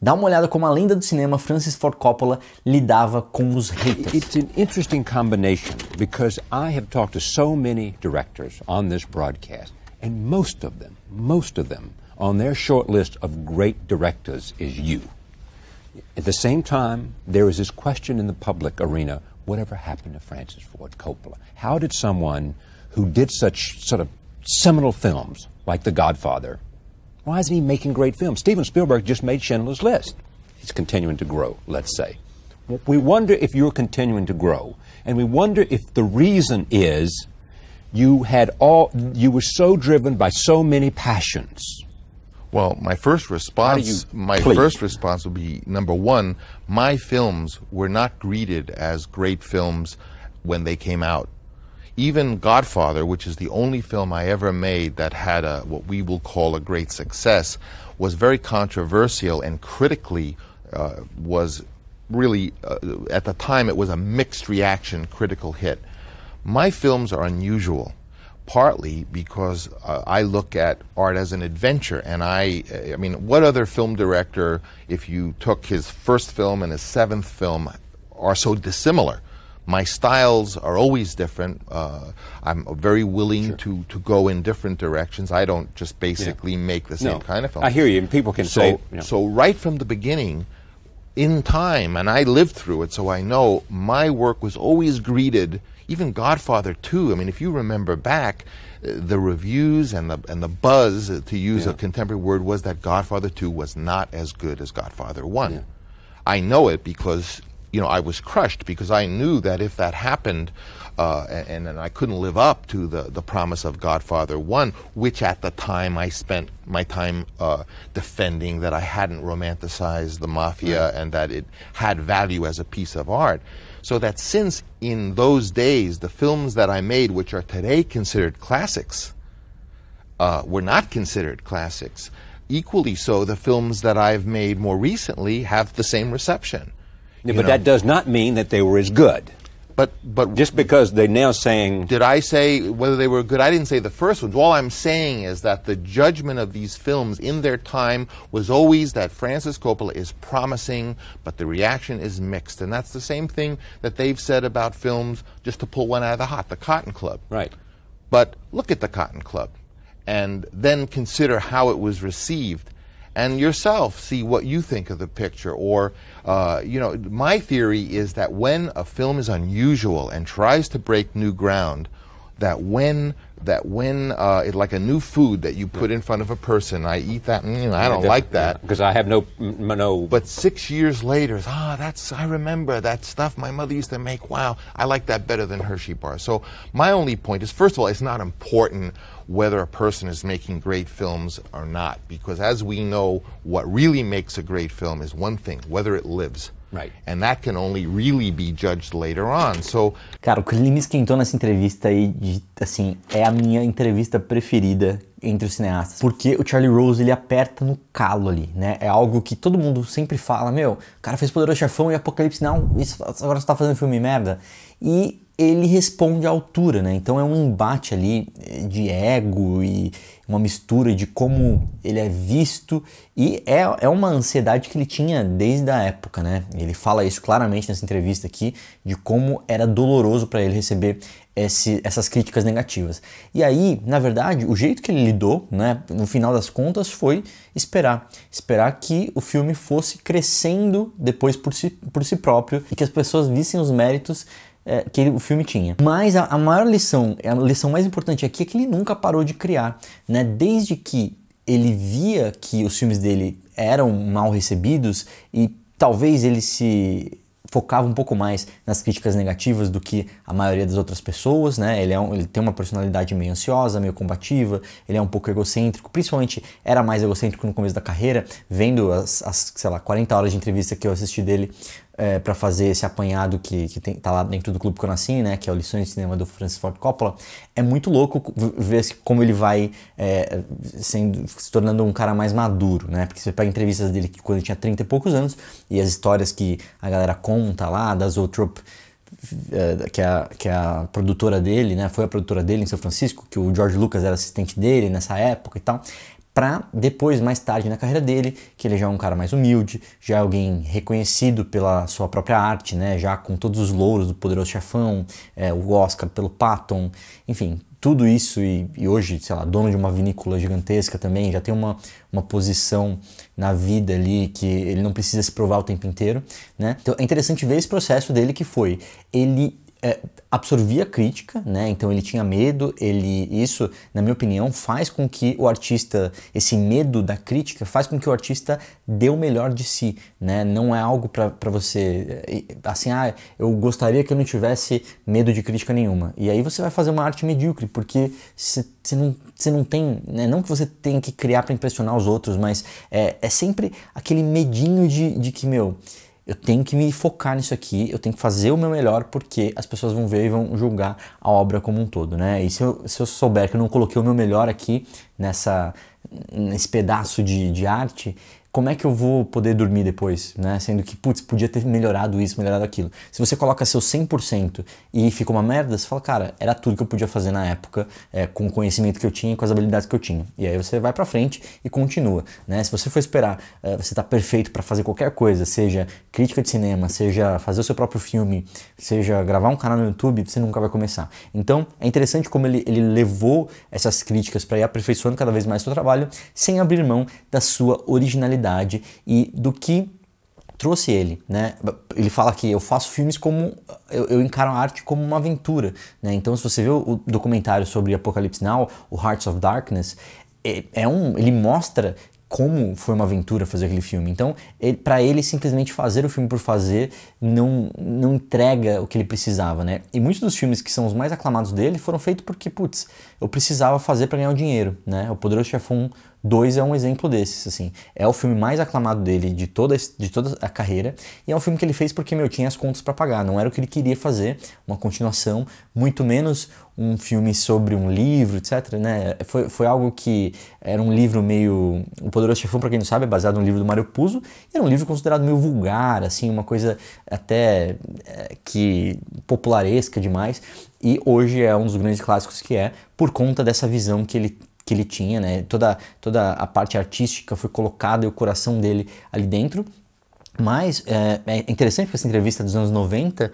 Dá uma olhada como a lenda do cinema Francis Ford Coppola lidava com os haters. It's an interesting combination because I have talked to so many directors on this broadcast and most of them, most of them on their short list of great directors is you. At the same time, there is this question in the public arena, whatever happened to Francis Ford Coppola? How did someone who did such sort of seminal films like The Godfather why isn't he making great films? Steven Spielberg just made Schindler's List. He's continuing to grow, let's say. We wonder if you're continuing to grow, and we wonder if the reason is you had all you were so driven by so many passions. Well, my first response, you, my please. first response would be number one: my films were not greeted as great films when they came out even Godfather, which is the only film I ever made that had a, what we will call a great success, was very controversial and critically uh, was really, uh, at the time, it was a mixed reaction critical hit. My films are unusual, partly because uh, I look at art as an adventure. And I, I mean, what other film director, if you took his first film and his seventh film, are so dissimilar? my styles are always different. Uh, I'm very willing sure. to, to go in different directions. I don't just basically yeah. make the same kind of film. I hear you, and people can so, say. You know. So, right from the beginning, in time, and I lived through it, so I know my work was always greeted, even Godfather 2. I mean, if you remember back, the reviews and the and the buzz, uh, to use yeah. a contemporary word, was that Godfather 2 was not as good as Godfather 1. Yeah. I know it because you know, I was crushed because I knew that if that happened, uh, and, and I couldn't live up to the, the promise of Godfather 1, which at the time I spent my time uh, defending that I hadn't romanticized the mafia and that it had value as a piece of art. So that since in those days the films that I made, which are today considered classics, uh, were not considered classics, equally so the films that I've made more recently have the same reception. Yeah, but know. that does not mean that they were as good. But but just because they're now saying Did I say whether they were good? I didn't say the first ones. All I'm saying is that the judgment of these films in their time was always that Francis Coppola is promising, but the reaction is mixed. And that's the same thing that they've said about films just to pull one out of the hot, the Cotton Club. Right. But look at the Cotton Club and then consider how it was received and yourself see what you think of the picture. Or, uh, you know, my theory is that when a film is unusual and tries to break new ground, that when that when uh, it, like a new food that you put yeah. in front of a person, I eat that, mm, I don't I like that because yeah, I have no no. But six years later, ah, that's I remember that stuff my mother used to make. Wow, I like that better than Hershey bars. So my only point is, first of all, it's not important whether a person is making great films or not, because as we know, what really makes a great film is one thing: whether it lives. Right. And that can only really be judged later on. So, cara, o que me esquentou nessa entrevista aí, de, assim, é a minha entrevista preferida entre os cineastas, porque o Charlie Rose ele aperta no calo ali, né? É algo que todo mundo sempre fala, meu, o cara fez Poderoso Chefão e Apocalipse não, isso agora você tá fazendo filme merda. E ele responde à altura, né? Então é um embate ali eh, de ego e uma mistura de como ele é visto e é, é uma ansiedade que ele tinha desde a época, né? Ele fala isso claramente nessa entrevista aqui de como era doloroso para ele receber esse, essas críticas negativas. E aí, na verdade, o jeito que ele lidou, né, no final das contas, foi esperar. Esperar que o filme fosse crescendo depois por si, por si próprio e que as pessoas vissem os méritos é, que o filme tinha. Mas a, a maior lição, a lição mais importante aqui é que ele nunca parou de criar, né? Desde que ele via que os filmes dele eram mal recebidos e talvez ele se focava um pouco mais nas críticas negativas do que a maioria das outras pessoas, né? Ele, é um, ele tem uma personalidade meio ansiosa, meio combativa, ele é um pouco egocêntrico, principalmente era mais egocêntrico no começo da carreira, vendo as, as sei lá, 40 horas de entrevista que eu assisti dele é, para fazer esse apanhado que, que tem, tá lá dentro do clube que eu nasci, né, que é o Lições de Cinema do Francis Ford Coppola, é muito louco ver como ele vai é, sendo, se tornando um cara mais maduro, né, porque você pega entrevistas dele quando ele tinha 30 e poucos anos e as histórias que a galera conta lá da Zotrope, é, que é, a, que é a produtora dele, né? Foi a produtora dele em São Francisco, que o George Lucas era assistente dele nessa época e tal para depois, mais tarde na carreira dele, que ele já é um cara mais humilde, já é alguém reconhecido pela sua própria arte, né? já com todos os louros do Poderoso Chefão, é, o Oscar pelo Patton, enfim, tudo isso e, e, hoje, sei lá, dono de uma vinícola gigantesca também, já tem uma, uma posição na vida ali que ele não precisa se provar o tempo inteiro, né? Então é interessante ver esse processo dele que foi, ele é, absorvia crítica, né? Então ele tinha medo, ele isso, na minha opinião, faz com que o artista, esse medo da crítica faz com que o artista dê o melhor de si, né? Não é algo para você assim, ah, eu gostaria que eu não tivesse medo de crítica nenhuma. E aí você vai fazer uma arte medíocre, porque você não, você não tem, né? não que você tenha que criar para impressionar os outros, mas é, é sempre aquele medinho de, de que, meu, eu tenho que me focar nisso aqui, eu tenho que fazer o meu melhor porque as pessoas vão ver e vão julgar a obra como um todo, né? E se eu, se eu souber que eu não coloquei o meu melhor aqui nessa, nesse pedaço de, de arte, como é que eu vou poder dormir depois, né? Sendo que, putz, podia ter melhorado isso, melhorado aquilo. Se você coloca seu 100% e fica uma merda, você fala, cara, era tudo que eu podia fazer na época, é, com o conhecimento que eu tinha e com as habilidades que eu tinha. E aí você vai para frente e continua, né? Se você for esperar, é, você tá perfeito para fazer qualquer coisa, seja crítica de cinema, seja fazer o seu próprio filme, seja gravar um canal no YouTube, você nunca vai começar. Então, é interessante como ele, ele levou essas críticas para ir aperfeiçoando cada vez mais o seu trabalho, sem abrir mão da sua originalidade verdade e do que trouxe ele, né? Ele fala que eu faço filmes como eu, eu, encaro a arte como uma aventura, né? Então, se você viu o documentário sobre Apocalipse Now, o Hearts of Darkness, é, é um, ele mostra como foi uma aventura fazer aquele filme. Então, para ele simplesmente fazer o filme por fazer não, não entrega o que ele precisava, né? E muitos dos filmes que são os mais aclamados dele foram feitos porque, putz, eu precisava fazer para ganhar o dinheiro, né? O Poderoso Chefão 2 é um exemplo desses, assim. É o filme mais aclamado dele de toda, de toda a carreira. E é um filme que ele fez porque, meu, tinha as contas para pagar. Não era o que ele queria fazer, uma continuação, muito menos um filme sobre um livro, etc. Né? Foi, foi algo que era um livro meio. O Poderoso Chefão, para quem não sabe, é baseado no livro do Mario Puzo. E era um livro considerado meio vulgar, assim, uma coisa até é, que popularesca demais. E hoje é um dos grandes clássicos que é, por conta dessa visão que ele que ele tinha, né? Toda, toda a parte artística foi colocada e o coração dele ali dentro. Mas é, é interessante essa entrevista dos anos 90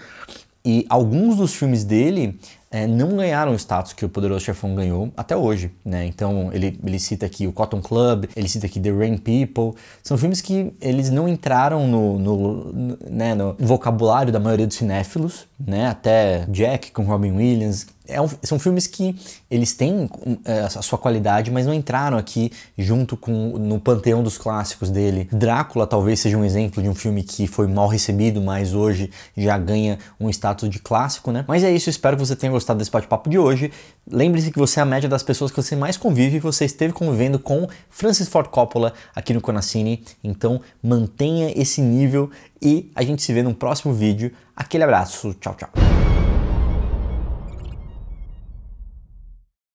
e alguns dos filmes dele é, não ganharam o status que o Poderoso Chefão ganhou até hoje, né? Então ele, ele cita aqui o Cotton Club, ele cita aqui The Rain People, são filmes que eles não entraram no, no, no, né, no vocabulário da maioria dos cinéfilos, né? Até Jack com Robin Williams, é um, são filmes que eles têm é, a sua qualidade, mas não entraram aqui junto com no panteão dos clássicos dele. Drácula talvez seja um exemplo de um filme que foi mal recebido, mas hoje já ganha um status de clássico, né? Mas é isso, espero que você tenha gostado gostado desse bate-papo de hoje. Lembre-se que você é a média das pessoas que você mais convive. Você esteve convivendo com Francis Ford Coppola aqui no Conacine. Então mantenha esse nível e a gente se vê no próximo vídeo. Aquele abraço. Tchau, tchau.